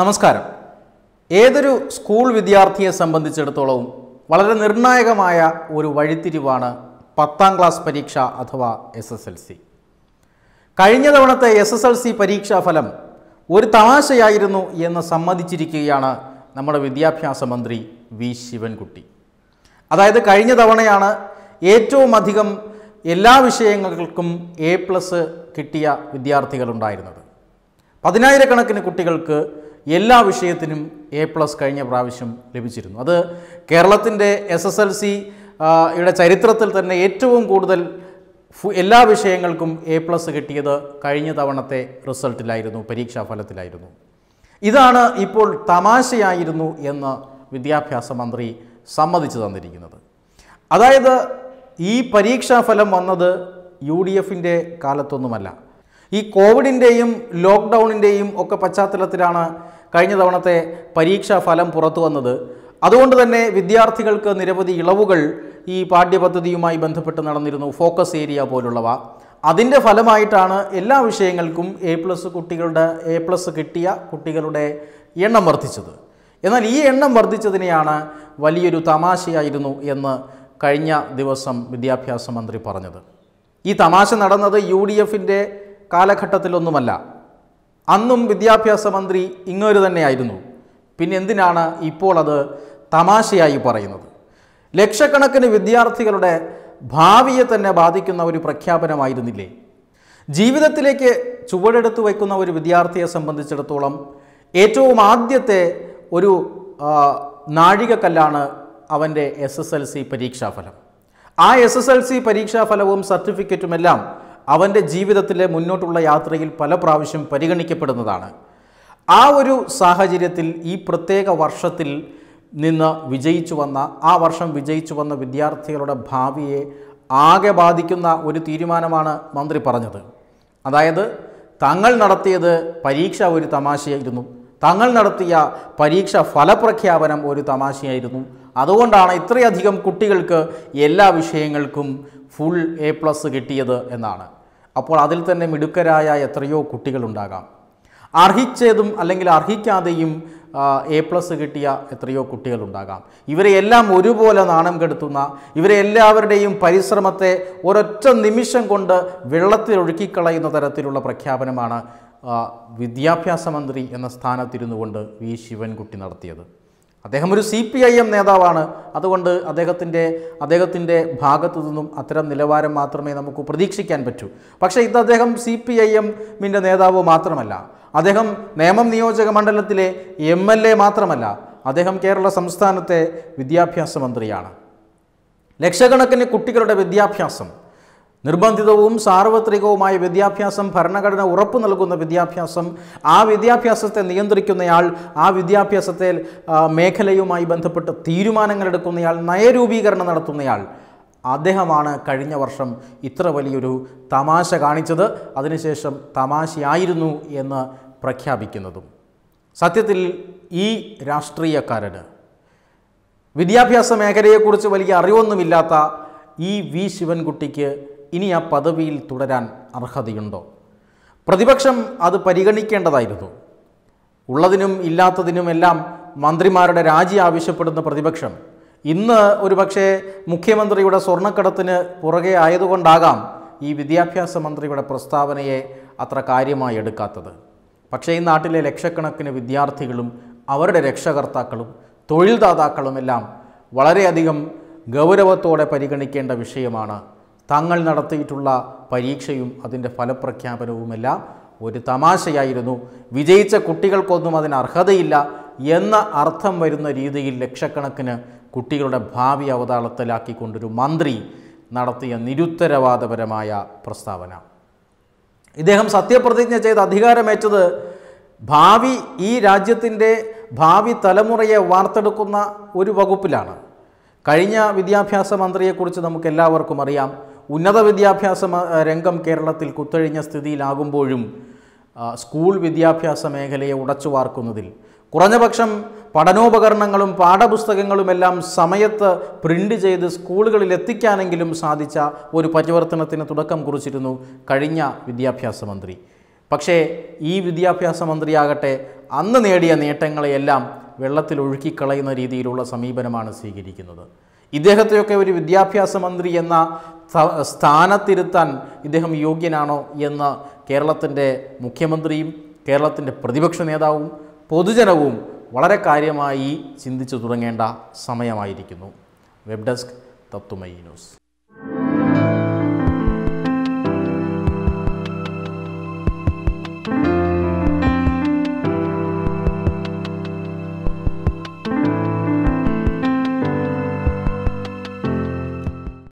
നമസ്കാരം ഏതൊരു സ്കൂൾ വിദ്യാർത്ഥിയെ സംബന്ധിച്ചിടത്തോളവും വളരെ നിർണായകമായ ഒരു വഴിത്തിരിവാണ് പത്താം ക്ലാസ് പരീക്ഷ അഥവാ എസ് എസ് എൽ സി കഴിഞ്ഞ തവണത്തെ എസ് എസ് എൽ സി പരീക്ഷാ ഫലം ഒരു തമാശയായിരുന്നു എന്ന് സമ്മതിച്ചിരിക്കുകയാണ് നമ്മുടെ വിദ്യാഭ്യാസ മന്ത്രി വി ശിവൻകുട്ടി അതായത് കഴിഞ്ഞ തവണയാണ് ഏറ്റവും അധികം എല്ലാ വിഷയങ്ങൾക്കും എ പ്ലസ് കിട്ടിയ വിദ്യാർത്ഥികളുണ്ടായിരുന്നത് പതിനായിരക്കണക്കിന് കുട്ടികൾക്ക് എല്ലാ വിഷയത്തിനും എ പ്ലസ് കഴിഞ്ഞ പ്രാവശ്യം ലഭിച്ചിരുന്നു അത് കേരളത്തിൻ്റെ എസ് എസ് എൽ സി യുടെ ചരിത്രത്തിൽ തന്നെ ഏറ്റവും കൂടുതൽ എല്ലാ വിഷയങ്ങൾക്കും എ പ്ലസ് കിട്ടിയത് കഴിഞ്ഞ തവണത്തെ റിസൾട്ടിലായിരുന്നു പരീക്ഷാ ഫലത്തിലായിരുന്നു ഇതാണ് ഇപ്പോൾ തമാശയായിരുന്നു എന്ന് വിദ്യാഭ്യാസ മന്ത്രി സമ്മതിച്ചു തന്നിരിക്കുന്നത് അതായത് ഈ പരീക്ഷാഫലം വന്നത് യു ഡി എഫിൻ്റെ കാലത്തൊന്നുമല്ല ഈ കോവിഡിൻ്റെയും ലോക്ക്ഡൗണിൻ്റെയും ഒക്കെ പശ്ചാത്തലത്തിലാണ് കഴിഞ്ഞ തവണത്തെ പരീക്ഷാ ഫലം പുറത്തു വന്നത് അതുകൊണ്ട് തന്നെ വിദ്യാർത്ഥികൾക്ക് നിരവധി ഇളവുകൾ ഈ പാഠ്യപദ്ധതിയുമായി ബന്ധപ്പെട്ട് നടന്നിരുന്നു ഫോക്കസ് ഏരിയ പോലുള്ളവ അതിൻ്റെ ഫലമായിട്ടാണ് എല്ലാ വിഷയങ്ങൾക്കും എ പ്ലസ് കുട്ടികളുടെ എ പ്ലസ് കിട്ടിയ കുട്ടികളുടെ എണ്ണം വർദ്ധിച്ചത് എന്നാൽ ഈ എണ്ണം വർദ്ധിച്ചതിനെയാണ് വലിയൊരു തമാശയായിരുന്നു എന്ന് കഴിഞ്ഞ ദിവസം വിദ്യാഭ്യാസ മന്ത്രി പറഞ്ഞത് ഈ തമാശ നടന്നത് യു ഡി എഫിൻ്റെ കാലഘട്ടത്തിലൊന്നുമല്ല അന്നും വിദ്യാഭ്യാസ മന്ത്രി ഇങ്ങൊരു തന്നെയായിരുന്നു പിന്നെ എന്തിനാണ് ഇപ്പോൾ അത് തമാശയായി പറയുന്നത് ലക്ഷക്കണക്കിന് വിദ്യാർത്ഥികളുടെ ഭാവിയെ തന്നെ ബാധിക്കുന്ന ഒരു പ്രഖ്യാപനമായിരുന്നില്ലേ ജീവിതത്തിലേക്ക് ചുവടെടുത്ത് വയ്ക്കുന്ന ഒരു വിദ്യാർത്ഥിയെ സംബന്ധിച്ചിടത്തോളം ഏറ്റവും ആദ്യത്തെ ഒരു നാഴികക്കല്ലാണ് അവൻ്റെ എസ് എസ് എൽ സി പരീക്ഷാഫലം ആ എസ് എസ് എൽ സി പരീക്ഷാഫലവും സർട്ടിഫിക്കറ്റുമെല്ലാം അവൻ്റെ ജീവിതത്തിലെ മുന്നോട്ടുള്ള യാത്രയിൽ പല പ്രാവശ്യം പരിഗണിക്കപ്പെടുന്നതാണ് ആ ഒരു സാഹചര്യത്തിൽ ഈ പ്രത്യേക വർഷത്തിൽ നിന്ന് വിജയിച്ചു വന്ന ആ വർഷം വിജയിച്ചു വന്ന വിദ്യാർത്ഥികളുടെ ഭാവിയെ ആകെ ബാധിക്കുന്ന ഒരു തീരുമാനമാണ് മന്ത്രി പറഞ്ഞത് അതായത് തങ്ങൾ നടത്തിയത് പരീക്ഷ ഒരു തമാശയായിരുന്നു തങ്ങൾ നടത്തിയ പരീക്ഷ ഫലപ്രഖ്യാപനം ഒരു തമാശയായിരുന്നു അതുകൊണ്ടാണ് ഇത്രയധികം കുട്ടികൾക്ക് എല്ലാ വിഷയങ്ങൾക്കും ഫുൾ എ പ്ലസ് കിട്ടിയത് എന്നാണ് അപ്പോൾ അതിൽ തന്നെ മിടുക്കരായ എത്രയോ കുട്ടികളുണ്ടാകാം അർഹിച്ചതും അല്ലെങ്കിൽ അർഹിക്കാതെയും എ പ്ലസ് കിട്ടിയ എത്രയോ കുട്ടികളുണ്ടാകാം ഇവരെ എല്ലാം ഒരുപോലെ നാണം കെടുത്തുന്ന ഇവരെ എല്ലാവരുടെയും പരിശ്രമത്തെ ഒരൊറ്റ നിമിഷം കൊണ്ട് വെള്ളത്തിലൊഴുക്കിക്കളയുന്ന തരത്തിലുള്ള പ്രഖ്യാപനമാണ് വിദ്യാഭ്യാസ മന്ത്രി എന്ന സ്ഥാനത്തിരുന്നുകൊണ്ട് വി ശിവൻകുട്ടി നടത്തിയത് അദ്ദേഹം ഒരു സി പി ഐ എം നേതാവാണ് അതുകൊണ്ട് അദ്ദേഹത്തിൻ്റെ അദ്ദേഹത്തിൻ്റെ ഭാഗത്തു നിന്നും അത്തരം നിലവാരം മാത്രമേ നമുക്ക് പ്രതീക്ഷിക്കാൻ പറ്റൂ പക്ഷേ ഇത് അദ്ദേഹം സി പി ഐ എമ്മിൻ്റെ നേതാവ് മാത്രമല്ല അദ്ദേഹം നിയമം നിയോജക മണ്ഡലത്തിലെ എം എൽ എ മാത്രമല്ല അദ്ദേഹം കേരള സംസ്ഥാനത്തെ വിദ്യാഭ്യാസ മന്ത്രിയാണ് ലക്ഷക്കണക്കിന് കുട്ടികളുടെ വിദ്യാഭ്യാസം നിർബന്ധിതവും സാർവത്രികവുമായ വിദ്യാഭ്യാസം ഭരണഘടന ഉറപ്പു നൽകുന്ന വിദ്യാഭ്യാസം ആ വിദ്യാഭ്യാസത്തെ നിയന്ത്രിക്കുന്നയാൾ ആ വിദ്യാഭ്യാസത്തെ മേഖലയുമായി ബന്ധപ്പെട്ട് തീരുമാനങ്ങൾ എടുക്കുന്നയാൾ നയരൂപീകരണം നടത്തുന്നയാൾ അദ്ദേഹമാണ് കഴിഞ്ഞ വർഷം ഇത്ര വലിയൊരു തമാശ കാണിച്ചത് അതിനുശേഷം തമാശയായിരുന്നു എന്ന് പ്രഖ്യാപിക്കുന്നതും സത്യത്തിൽ ഈ രാഷ്ട്രീയക്കാരന് വിദ്യാഭ്യാസ മേഖലയെക്കുറിച്ച് വലിയ അറിവൊന്നുമില്ലാത്ത ഈ വി ശിവൻകുട്ടിക്ക് ഇനി ആ പദവിയിൽ തുടരാൻ അർഹതയുണ്ടോ പ്രതിപക്ഷം അത് പരിഗണിക്കേണ്ടതായിരുന്നു ഉള്ളതിനും ഇല്ലാത്തതിനുമെല്ലാം മന്ത്രിമാരുടെ രാജി ആവശ്യപ്പെടുന്ന പ്രതിപക്ഷം ഇന്ന് ഒരുപക്ഷെ മുഖ്യമന്ത്രിയുടെ സ്വർണ്ണക്കടത്തിന് പുറകെ ആയതുകൊണ്ടാകാം ഈ വിദ്യാഭ്യാസ മന്ത്രിയുടെ പ്രസ്താവനയെ അത്ര കാര്യമായി എടുക്കാത്തത് പക്ഷേ ഈ നാട്ടിലെ ലക്ഷക്കണക്കിന് വിദ്യാർത്ഥികളും അവരുടെ രക്ഷകർത്താക്കളും തൊഴിൽദാതാക്കളുമെല്ലാം വളരെയധികം ഗൗരവത്തോടെ പരിഗണിക്കേണ്ട വിഷയമാണ് തങ്ങൾ നടത്തിയിട്ടുള്ള പരീക്ഷയും അതിൻ്റെ ഫലപ്രഖ്യാപനവുമെല്ലാം ഒരു തമാശയായിരുന്നു വിജയിച്ച കുട്ടികൾക്കൊന്നും അതിന് അർഹതയില്ല എന്ന അർത്ഥം വരുന്ന രീതിയിൽ ലക്ഷക്കണക്കിന് കുട്ടികളുടെ ഭാവി അവതാളത്തിലാക്കിക്കൊണ്ടൊരു മന്ത്രി നടത്തിയ നിരുത്തരവാദപരമായ പ്രസ്താവന ഇദ്ദേഹം സത്യപ്രതിജ്ഞ ചെയ്ത് അധികാരമേറ്റത് ഭാവി ഈ രാജ്യത്തിൻ്റെ ഭാവി തലമുറയെ വാർത്തെടുക്കുന്ന ഒരു വകുപ്പിലാണ് കഴിഞ്ഞ വിദ്യാഭ്യാസ മന്ത്രിയെക്കുറിച്ച് നമുക്ക് എല്ലാവർക്കും അറിയാം ഉന്നത വിദ്യാഭ്യാസ രംഗം കേരളത്തിൽ കുത്തഴിഞ്ഞ സ്ഥിതിയിലാകുമ്പോഴും സ്കൂൾ വിദ്യാഭ്യാസ മേഖലയെ ഉടച്ചു വാർക്കുന്നതിൽ കുറഞ്ഞപക്ഷം പഠനോപകരണങ്ങളും പാഠപുസ്തകങ്ങളുമെല്ലാം സമയത്ത് പ്രിൻ്റ് ചെയ്ത് സ്കൂളുകളിൽ എത്തിക്കാനെങ്കിലും സാധിച്ച ഒരു പരിവർത്തനത്തിന് തുടക്കം കുറിച്ചിരുന്നു കഴിഞ്ഞ വിദ്യാഭ്യാസ മന്ത്രി പക്ഷേ ഈ വിദ്യാഭ്യാസ മന്ത്രിയാകട്ടെ അന്ന് നേടിയ നേട്ടങ്ങളെയെല്ലാം വെള്ളത്തിൽ ഒഴുക്കിക്കളയുന്ന രീതിയിലുള്ള സമീപനമാണ് സ്വീകരിക്കുന്നത് ഇദ്ദേഹത്തെയൊക്കെ ഒരു വിദ്യാഭ്യാസ മന്ത്രി എന്ന സ്ഥാനത്തിരുത്താൻ ഇദ്ദേഹം യോഗ്യനാണോ എന്ന് കേരളത്തിൻ്റെ മുഖ്യമന്ത്രിയും കേരളത്തിൻ്റെ പ്രതിപക്ഷ നേതാവും പൊതുജനവും വളരെ കാര്യമായി ചിന്തിച്ചു തുടങ്ങേണ്ട സമയമായിരിക്കുന്നു വെബ് ഡെസ്ക് തത്വമയി ന്യൂസ്